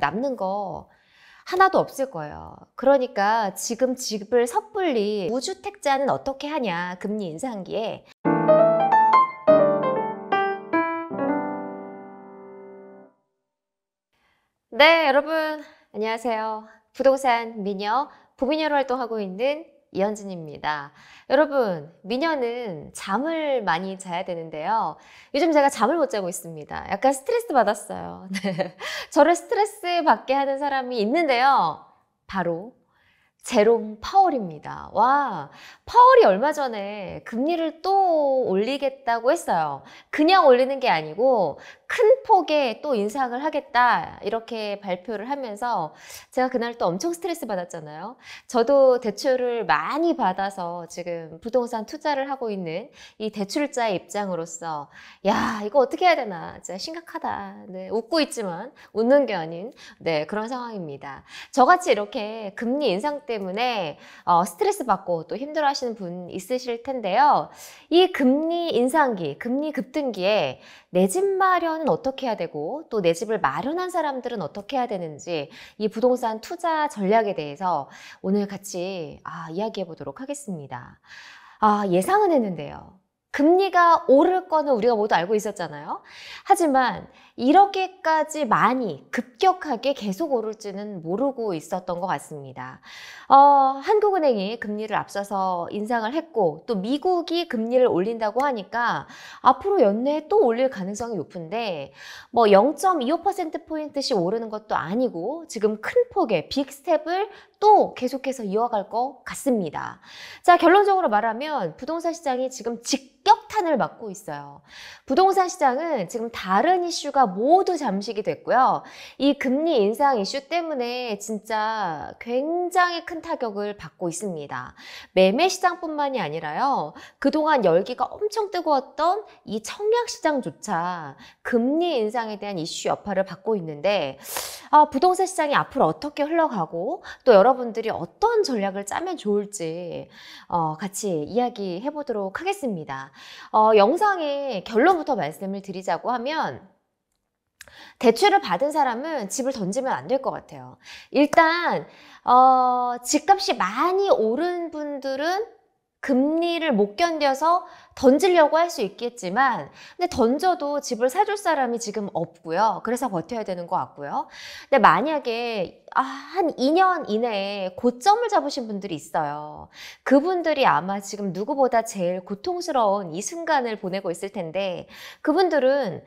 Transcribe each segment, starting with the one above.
남는 거 하나도 없을 거예요. 그러니까 지금 집을 섣불리 무주택자는 어떻게 하냐 금리 인상기에 네 여러분 안녕하세요. 부동산 미녀 부미녀로 활동하고 있는 이현진입니다. 여러분, 미녀는 잠을 많이 자야 되는데요. 요즘 제가 잠을 못 자고 있습니다. 약간 스트레스 받았어요. 네. 저를 스트레스 받게 하는 사람이 있는데요. 바로 제롬 파월입니다. 와, 파월이 얼마 전에 금리를 또 올리겠다고 했어요. 그냥 올리는 게 아니고 큰 폭의 또 인상을 하겠다 이렇게 발표를 하면서 제가 그날 또 엄청 스트레스 받았잖아요. 저도 대출을 많이 받아서 지금 부동산 투자를 하고 있는 이 대출자의 입장으로서 야 이거 어떻게 해야 되나 진짜 심각하다. 네, 웃고 있지만 웃는 게 아닌 네 그런 상황입니다. 저같이 이렇게 금리 인상 때문에 어, 스트레스 받고 또 힘들어하시는 분 있으실 텐데요. 이 금리 인상기, 금리 급등기에 내 집 마련 사람은 어떻게 해야 되고 또 내 집을 마련한 사람들은 어떻게 해야 되는지 이 부동산 투자 전략에 대해서 오늘 같이 아, 이야기해 보도록 하겠습니다. 아, 예상은 했는데요. 금리가 오를 거는 우리가 모두 알고 있었잖아요. 하지만 이렇게까지 많이 급격하게 계속 오를지는 모르고 있었던 것 같습니다. 어, 한국은행이 금리를 앞서서 인상을 했고 또 미국이 금리를 올린다고 하니까 앞으로 연내에 또 올릴 가능성이 높은데 뭐 0.25%포인트씩 오르는 것도 아니고 지금 큰 폭의 빅스텝을 또 계속해서 이어갈 것 같습니다. 자, 결론적으로 말하면 부동산 시장이 지금 직격탄을 맞고 있어요. 부동산 시장은 지금 다른 이슈가 모두 잠식이 됐고요. 이 금리 인상 이슈 때문에 진짜 굉장히 큰 타격을 받고 있습니다. 매매 시장뿐만이 아니라요. 그동안 열기가 엄청 뜨거웠던 이 청약 시장조차 금리 인상에 대한 이슈 여파를 받고 있는데 아, 부동산 시장이 앞으로 어떻게 흘러가고 또 여러분들이 어떤 전략을 짜면 좋을지 어, 같이 이야기해 보도록 하겠습니다. 어, 영상의 결론부터 말씀을 드리자고 하면 대출을 받은 사람은 집을 던지면 안 될 것 같아요. 일단 어, 집값이 많이 오른 분들은 금리를 못 견뎌서 던지려고 할 수 있겠지만 근데 던져도 집을 사줄 사람이 지금 없고요. 그래서 버텨야 되는 것 같고요. 근데 만약에 아, 한 2년 이내에 고점을 잡으신 분들이 있어요. 그분들이 아마 지금 누구보다 제일 고통스러운 이 순간을 보내고 있을 텐데 그분들은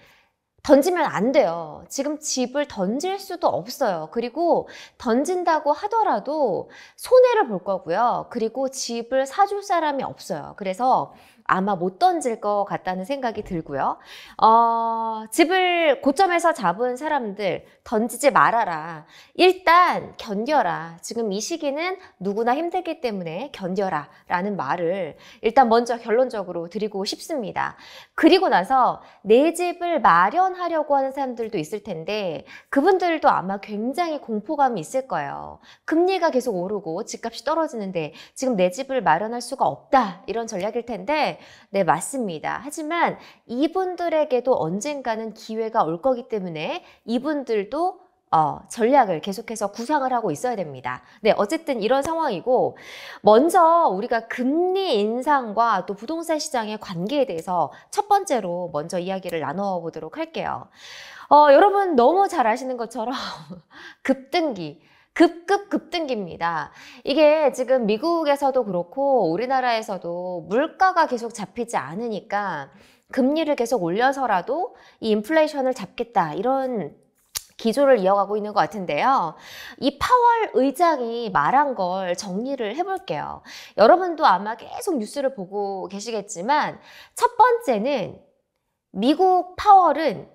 던지면 안 돼요. 지금 집을 던질 수도 없어요. 그리고 던진다고 하더라도 손해를 볼 거고요. 그리고 집을 사줄 사람이 없어요. 그래서 아마 못 던질 것 같다는 생각이 들고요. 어, 집을 고점에서 잡은 사람들 던지지 말아라. 일단 견뎌라. 지금 이 시기는 누구나 힘들기 때문에 견뎌라. 라는 말을 일단 먼저 결론적으로 드리고 싶습니다. 그리고 나서 내 집을 마련하려고 하는 사람들도 있을 텐데 그분들도 아마 굉장히 공포감이 있을 거예요. 금리가 계속 오르고 집값이 떨어지는데 지금 내 집을 마련할 수가 없다. 이런 전략일 텐데 네, 맞습니다. 하지만 이분들에게도 언젠가는 기회가 올 거기 때문에 이분들도 어, 전략을 계속해서 구상을 하고 있어야 됩니다. 네, 어쨌든 이런 상황이고 먼저 우리가 금리 인상과 또 부동산 시장의 관계에 대해서 첫 번째로 먼저 이야기를 나눠 보도록 할게요. 어, 여러분 너무 잘 아시는 것처럼 급등기 급급 급등기입니다. 이게 지금 미국에서도 그렇고 우리나라에서도 물가가 계속 잡히지 않으니까 금리를 계속 올려서라도 이 인플레이션을 잡겠다 이런 기조를 이어가고 있는 것 같은데요. 이 파월 의장이 말한 걸 정리를 해볼게요. 여러분도 아마 계속 뉴스를 보고 계시겠지만 첫 번째는 미국 파월은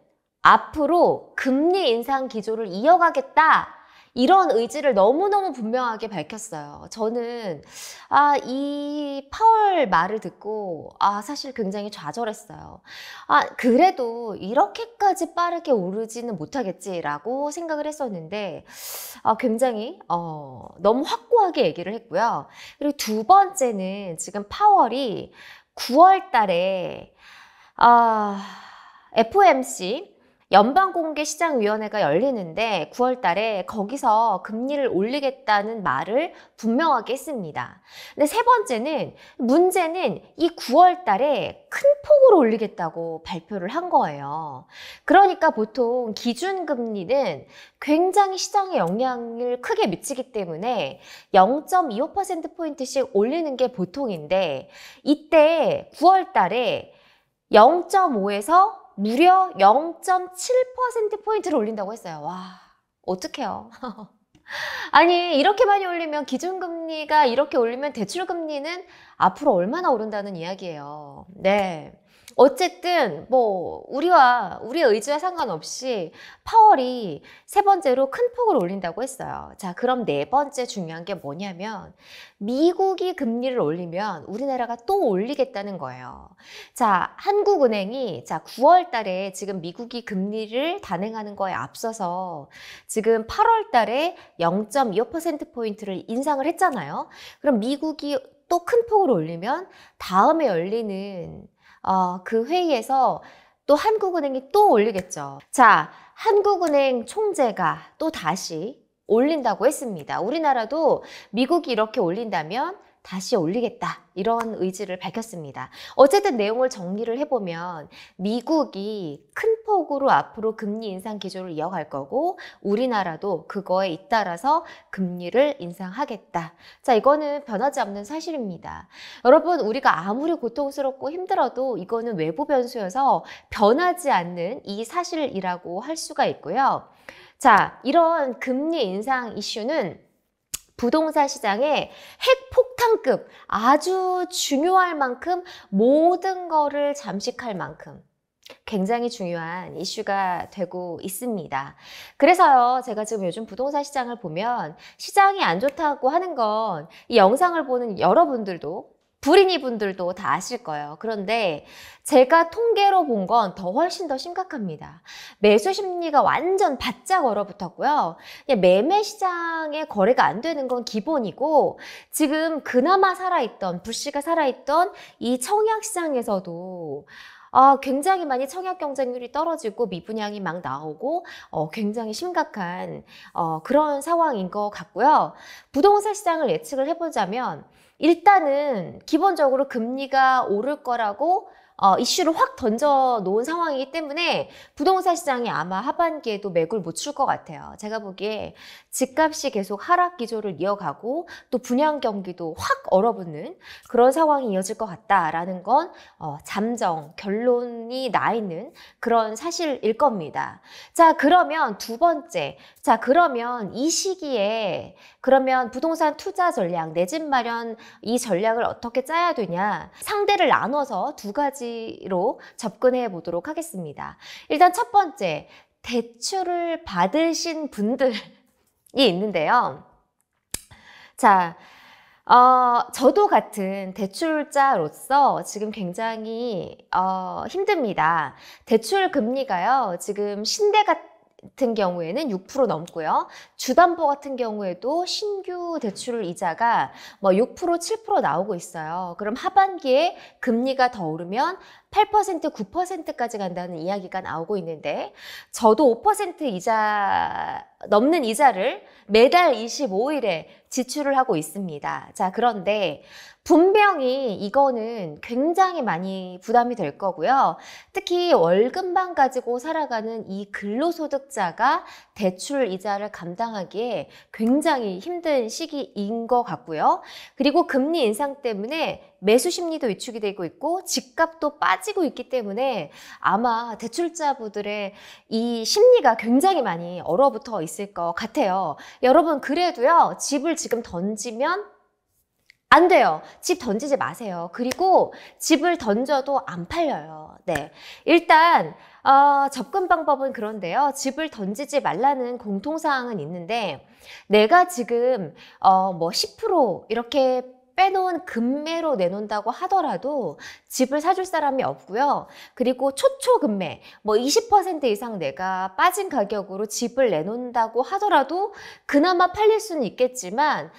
앞으로 금리 인상 기조를 이어가겠다 이런 의지를 너무너무 분명하게 밝혔어요. 저는 아, 이 파월 말을 듣고 아, 사실 굉장히 좌절했어요. 아, 그래도 이렇게까지 빠르게 오르지는 못하겠지라고 생각을 했었는데 아, 굉장히 어, 너무 확고하게 얘기를 했고요. 그리고 두 번째는 지금 파월이 9월 달에 아, FOMC 연방공개시장위원회가 열리는데 9월 달에 거기서 금리를 올리겠다는 말을 분명하게 했습니다. 근데 세 번째는 문제는 이 9월 달에 큰 폭으로 올리겠다고 발표를 한 거예요. 그러니까 보통 기준금리는 굉장히 시장에 영향을 크게 미치기 때문에 0.25%포인트씩 올리는 게 보통인데 이때 9월 달에 0.5에서 무려 0.7%포인트를 올린다고 했어요. 와, 어떡해요. 아니, 이렇게 많이 올리면 기준금리가 이렇게 올리면 대출금리는 앞으로 얼마나 오른다는 이야기예요. 네. 어쨌든 뭐 우리와 우리의 의지와 상관없이 파월이 세 번째로 큰 폭을 올린다고 했어요. 자, 그럼 네 번째 중요한 게 뭐냐면 미국이 금리를 올리면 우리나라가 또 올리겠다는 거예요. 자, 한국은행이 자, 9월 달에 지금 미국이 금리를 단행하는 거에 앞서서 지금 8월 달에 0.25% 포인트를 인상을 했잖아요. 그럼 미국이 또 큰 폭을 올리면 다음에 열리는 어, 그 회의에서 또 한국은행이 또 올리겠죠. 자, 한국은행 총재가 또 다시 올린다고 했습니다. 우리나라도 미국이 이렇게 올린다면 다시 올리겠다 이런 의지를 밝혔습니다. 어쨌든 내용을 정리를 해보면 미국이 큰 폭으로 앞으로 금리 인상 기조를 이어갈 거고 우리나라도 그거에 잇따라서 금리를 인상하겠다. 자 이거는 변하지 않는 사실입니다. 여러분 우리가 아무리 고통스럽고 힘들어도 이거는 외부 변수여서 변하지 않는 이 사실이라고 할 수가 있고요. 자 이런 금리 인상 이슈는 부동산 시장에 핵폭 폭탄급 아주 중요할 만큼 모든 거를 잠식할 만큼 굉장히 중요한 이슈가 되고 있습니다. 그래서요, 제가 지금 요즘 부동산 시장을 보면 시장이 안 좋다고 하는 건 이 영상을 보는 여러분들도 불인이 분들도 다 아실 거예요. 그런데 제가 통계로 본 건 더 훨씬 더 심각합니다. 매수 심리가 완전 바짝 얼어붙었고요. 매매 시장에 거래가 안 되는 건 기본이고 지금 그나마 살아있던 불씨가 살아있던 이 청약 시장에서도 아, 굉장히 많이 청약 경쟁률이 떨어지고 미분양이 막 나오고 어, 굉장히 심각한 어, 그런 상황인 것 같고요. 부동산 시장을 예측을 해보자면 일단은 기본적으로 금리가 오를 거라고 어, 이슈를 확 던져 놓은 상황이기 때문에 부동산 시장이 아마 하반기에도 맥을 못 출 것 같아요. 제가 보기에 집값이 계속 하락 기조를 이어가고 또 분양 경기도 확 얼어붙는 그런 상황이 이어질 것 같다라는 건 어, 잠정, 결론이 나 있는 그런 사실일 겁니다. 자, 그러면 두 번째, 자, 그러면 이 시기에 그러면 부동산 투자 전략, 내 집 마련 이 전략을 어떻게 짜야 되냐? 상대를 나눠서 두 가지로 접근해 보도록 하겠습니다. 일단 첫 번째, 대출을 받으신 분들이 있는데요. 자, 어, 저도 같은 대출자로서 지금 굉장히 어, 힘듭니다. 대출 금리가요. 지금 신대 같은 같은 경우에는 6% 넘고요. 주담보 같은 경우에도 신규 대출 이자가 뭐 6%, 7% 나오고 있어요. 그럼 하반기에 금리가 더 오르면 8%, 9%까지 간다는 이야기가 나오고 있는데 저도 5% 이자 넘는 이자를 매달 25일에 지출을 하고 있습니다. 자, 그런데 분명히 이거는 굉장히 많이 부담이 될 거고요. 특히 월급만 가지고 살아가는 이 근로소득자가 대출 이자를 감당하기에 굉장히 힘든 시기인 것 같고요. 그리고 금리 인상 때문에 매수 심리도 위축이 되고 있고 집값도 빠지고 있기 때문에 아마 대출자분들의 이 심리가 굉장히 많이 얼어붙어 있을 것 같아요. 여러분 그래도요 집을 지금 던지면 안 돼요. 집 던지지 마세요. 그리고 집을 던져도 안 팔려요. 네. 일단, 어, 접근 방법은 그런데요. 집을 던지지 말라는 공통사항은 있는데, 내가 지금, 어, 뭐 10% 이렇게 빼놓은 금매로 내놓는다고 하더라도 집을 사줄 사람이 없고요. 그리고 초초 금매, 뭐 20% 이상 내가 빠진 가격으로 집을 내놓는다고 하더라도 그나마 팔릴 수는 있겠지만,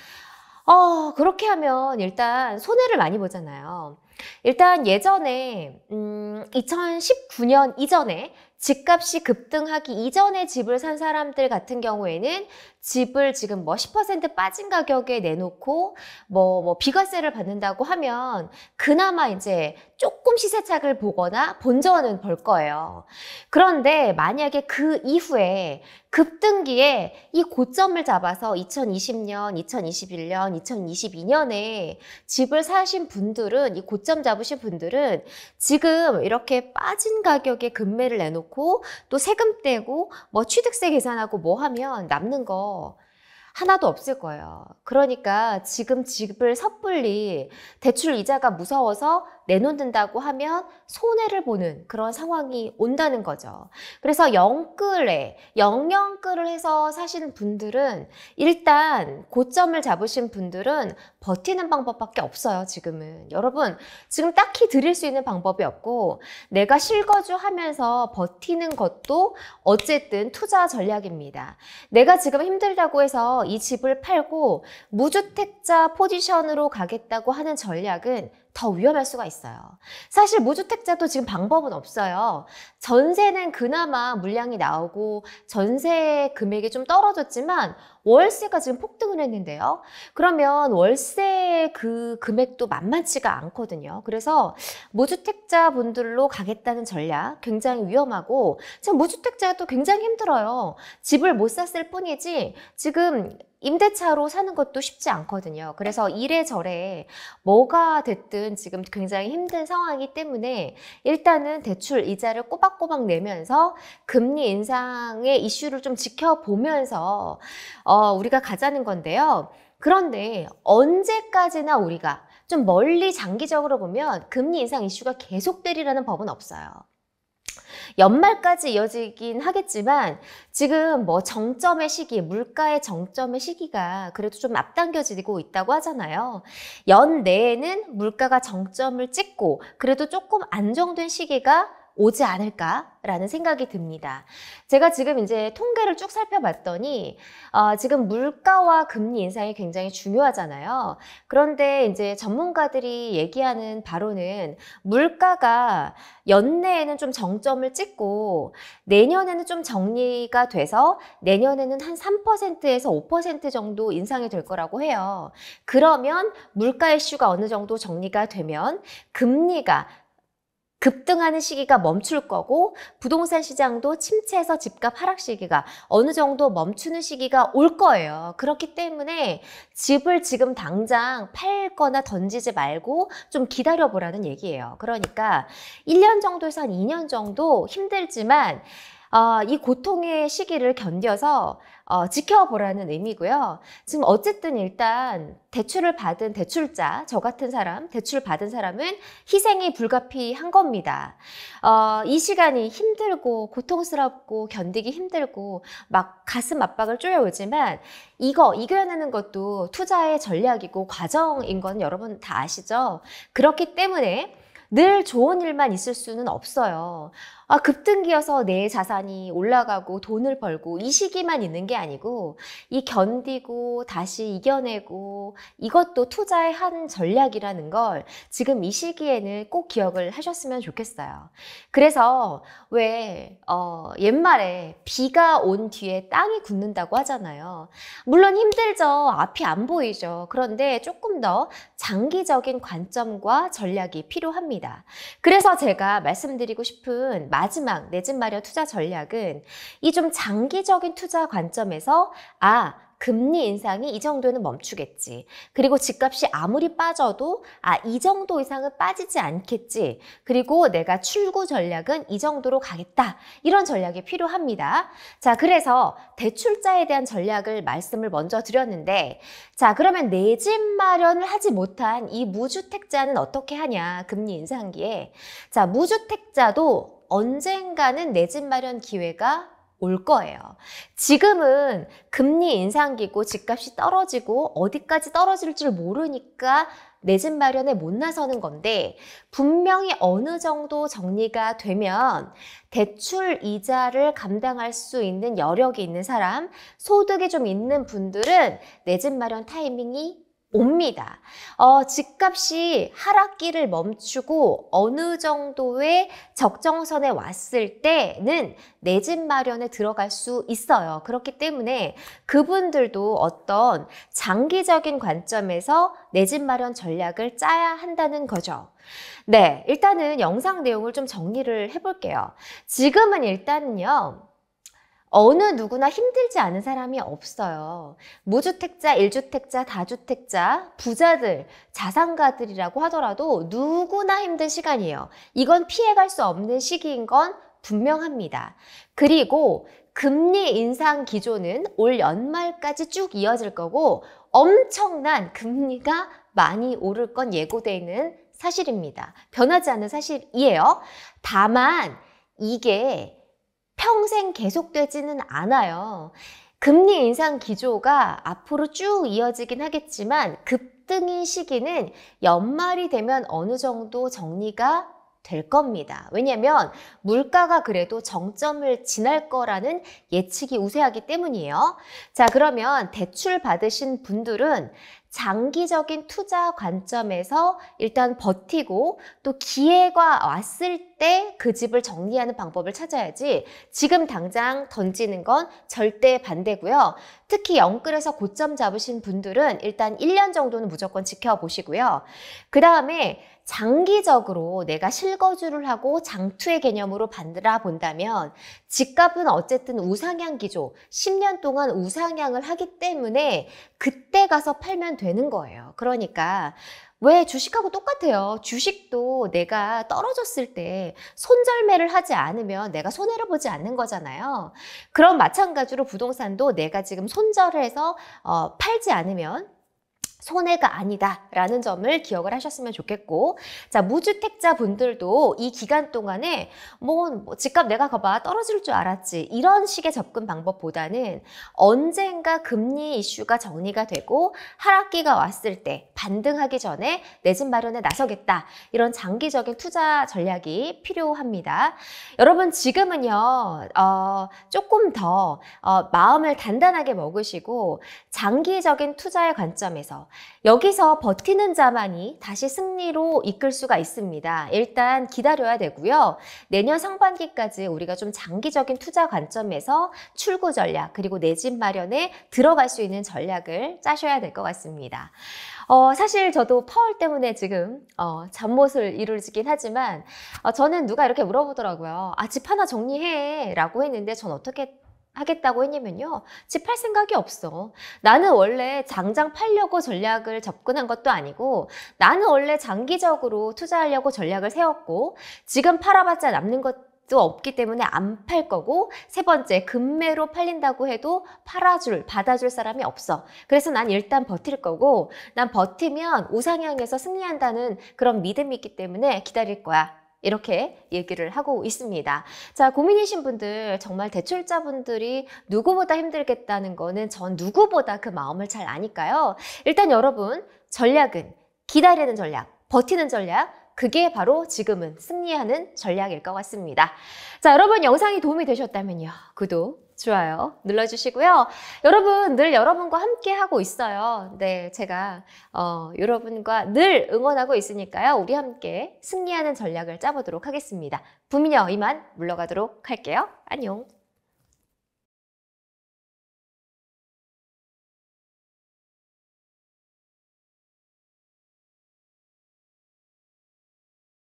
어, 그렇게 하면 일단 손해를 많이 보잖아요. 일단 예전에 음, 2019년 이전에 집값이 급등하기 이전에 집을 산 사람들 같은 경우에는 집을 지금 뭐 10% 빠진 가격에 내놓고 뭐, 뭐 비과세를 받는다고 하면 그나마 이제 조금 시세차익을 보거나 본전은 벌 거예요. 그런데 만약에 그 이후에 급등기에 이 고점을 잡아서 2020년, 2021년, 2022년에 집을 사신 분들은 이 고점 잡으신 분들은 지금 이렇게 빠진 가격에 급매를 내놓고 또 세금 떼고 뭐 취득세 계산하고 뭐 하면 남는 거 하나도 없을 거예요. 그러니까 지금 집을 섣불리 대출 이자가 무서워서 내놓는다고 하면 손해를 보는 그런 상황이 온다는 거죠. 그래서 영끌에 영영끌을 해서 사시는 분들은 일단 고점을 잡으신 분들은 버티는 방법밖에 없어요. 지금은 여러분 지금 딱히 드릴 수 있는 방법이 없고 내가 실거주 하면서 버티는 것도 어쨌든 투자 전략입니다. 내가 지금 힘들다고 해서 이 집을 팔고 무주택자 포지션으로 가겠다고 하는 전략은 더 위험할 수가 있어요. 사실 무주택자도 지금 방법은 없어요. 전세는 그나마 물량이 나오고 전세 금액이 좀 떨어졌지만 월세가 지금 폭등을 했는데요. 그러면 월세 그 금액도 만만치가 않거든요. 그래서 무주택자 분들로 가겠다는 전략 굉장히 위험하고 지금 무주택자도 굉장히 힘들어요. 집을 못 샀을 뿐이지 지금 임대차로 사는 것도 쉽지 않거든요. 그래서 이래저래 뭐가 됐든 지금 굉장히 힘든 상황이기 때문에 일단은 대출 이자를 꼬박꼬박 내면서 금리 인상의 이슈를 좀 지켜보면서 어, 우리가 가자는 건데요. 그런데 언제까지나 우리가 좀 멀리 장기적으로 보면 금리 인상 이슈가 계속되리라는 법은 없어요. 연말까지 이어지긴 하겠지만 지금 뭐 정점의 시기, 물가의 정점의 시기가 그래도 좀 앞당겨지고 있다고 하잖아요. 연 내에는 물가가 정점을 찍고 그래도 조금 안정된 시기가 오지 않을까라는 생각이 듭니다. 제가 지금 이제 통계를 쭉 살펴봤더니 어, 지금 물가와 금리 인상이 굉장히 중요하잖아요. 그런데 이제 전문가들이 얘기하는 바로는 물가가 연내에는 좀 정점을 찍고 내년에는 좀 정리가 돼서 내년에는 한 3%에서 5% 정도 인상이 될 거라고 해요. 그러면 물가 이슈가 어느 정도 정리가 되면 금리가 급등하는 시기가 멈출 거고 부동산 시장도 침체에서 집값 하락 시기가 어느 정도 멈추는 시기가 올 거예요. 그렇기 때문에 집을 지금 당장 팔거나 던지지 말고 좀 기다려보라는 얘기예요. 그러니까 1년 정도에서 한 2년 정도 힘들지만 어, 이 고통의 시기를 견뎌서 어, 지켜보라는 의미고요. 지금 어쨌든 일단 대출을 받은 대출자, 저 같은 사람, 대출 받은 사람은 희생이 불가피한 겁니다. 어, 이 시간이 힘들고 고통스럽고 견디기 힘들고 막 가슴 압박을 쪼여오지만 이거 이겨내는 것도 투자의 전략이고 과정인 건 여러분 다 아시죠? 그렇기 때문에 늘 좋은 일만 있을 수는 없어요. 아, 급등기여서 내 자산이 올라가고 돈을 벌고 이 시기만 있는 게 아니고 이 견디고 다시 이겨내고 이것도 투자의 한 전략이라는 걸 지금 이 시기에는 꼭 기억을 하셨으면 좋겠어요. 그래서 왜, 어, 옛말에 비가 온 뒤에 땅이 굳는다고 하잖아요. 물론 힘들죠. 앞이 안 보이죠. 그런데 조금 더 장기적인 관점과 전략이 필요합니다. 그래서 제가 말씀드리고 싶은 마지막 내 집 마련 투자 전략은 이 좀 장기적인 투자 관점에서 아 금리 인상이 이 정도는 멈추겠지. 그리고 집값이 아무리 빠져도 아, 이 정도 이상은 빠지지 않겠지. 그리고 내가 출구 전략은 이 정도로 가겠다. 이런 전략이 필요합니다. 자, 그래서 대출자에 대한 전략을 말씀을 먼저 드렸는데 자, 그러면 내 집 마련을 하지 못한 이 무주택자는 어떻게 하냐? 금리 인상기에. 자, 무주택자도 언젠가는 내 집 마련 기회가 올 거예요. 지금은 금리 인상기고 집값이 떨어지고 어디까지 떨어질 줄 모르니까 내집 마련에 못 나서는 건데 분명히 어느 정도 정리가 되면 대출 이자를 감당할 수 있는 여력이 있는 사람, 소득이 좀 있는 분들은 내집 마련 타이밍이 옵니다. 어, 집값이 하락기를 멈추고 어느 정도의 적정선에 왔을 때는 내 집 마련에 들어갈 수 있어요. 그렇기 때문에 그분들도 어떤 장기적인 관점에서 내 집 마련 전략을 짜야 한다는 거죠. 네, 일단은 영상 내용을 좀 정리를 해볼게요. 지금은 일단은요. 어느 누구나 힘들지 않은 사람이 없어요. 무주택자, 일주택자 다주택자, 부자들, 자산가들이라고 하더라도 누구나 힘든 시간이에요. 이건 피해갈 수 없는 시기인 건 분명합니다. 그리고 금리 인상 기조는 올 연말까지 쭉 이어질 거고 엄청난 금리가 많이 오를 건예고되는 사실입니다. 변하지 않는 사실이에요. 다만 이게 평생 계속되지는 않아요. 금리 인상 기조가 앞으로 쭉 이어지긴 하겠지만 급등인 시기는 연말이 되면 어느 정도 정리가 될 겁니다. 왜냐면 물가가 그래도 정점을 지날 거라는 예측이 우세하기 때문이에요. 자 그러면 대출 받으신 분들은 장기적인 투자 관점에서 일단 버티고 또 기회가 왔을 때 그 집을 정리하는 방법을 찾아야지 지금 당장 던지는 건 절대 반대고요. 특히 영끌에서 고점 잡으신 분들은 일단 1년 정도는 무조건 지켜보시고요. 그 다음에 장기적으로 내가 실거주를 하고 장투의 개념으로 만들어 본다면 집값은 어쨌든 우상향 기조, 10년 동안 우상향을 하기 때문에 그때 가서 팔면 되는 거예요. 그러니까 왜 주식하고 똑같아요. 주식도 내가 떨어졌을 때 손절매를 하지 않으면 내가 손해를 보지 않는 거잖아요. 그럼 마찬가지로 부동산도 내가 지금 손절해서 어, 팔지 않으면 손해가 아니다라는 점을 기억을 하셨으면 좋겠고 자 무주택자 분들도 이 기간 동안에 뭐, 뭐 집값 내가 가봐 떨어질 줄 알았지 이런 식의 접근 방법보다는 언젠가 금리 이슈가 정리가 되고 하락기가 왔을 때 반등하기 전에 내 집 마련에 나서겠다 이런 장기적인 투자 전략이 필요합니다 여러분 지금은요 어, 조금 더 어, 마음을 단단하게 먹으시고 장기적인 투자의 관점에서 여기서 버티는 자만이 다시 승리로 이끌 수가 있습니다. 일단 기다려야 되고요. 내년 상반기까지 우리가 좀 장기적인 투자 관점에서 출구 전략 그리고 내 집 마련에 들어갈 수 있는 전략을 짜셔야 될 것 같습니다. 어, 사실 저도 파 때문에 지금 어, 잠못을 이루긴 하지만 어, 저는 누가 이렇게 물어보더라고요. 아 집 하나 정리해 라고 했는데 전 어떻게 하겠다고 했냐면요. 집팔 생각이 없어. 나는 원래 장장 팔려고 전략을 접근한 것도 아니고 나는 원래 장기적으로 투자하려고 전략을 세웠고 지금 팔아봤자 남는 것도 없기 때문에 안 팔 거고 세 번째 금매로 팔린다고 해도 팔아줄 받아줄 사람이 없어 그래서 난 일단 버틸 거고 난 버티면 우상향에서 승리한다는 그런 믿음이 있기 때문에 기다릴 거야 이렇게 얘기를 하고 있습니다. 자, 고민이신 분들, 정말 대출자분들이 누구보다 힘들겠다는 거는 전 누구보다 그 마음을 잘 아니까요. 일단 여러분, 전략은 기다리는 전략, 버티는 전략, 그게 바로 지금은 승리하는 전략일 것 같습니다. 자, 여러분 영상이 도움이 되셨다면요. 구독, 좋아요 눌러주시고요. 여러분 늘 여러분과 함께 하고 있어요. 네, 제가 어, 여러분과 늘 응원하고 있으니까요. 우리 함께 승리하는 전략을 짜보도록 하겠습니다. 부미녀 이만 물러가도록 할게요. 안녕.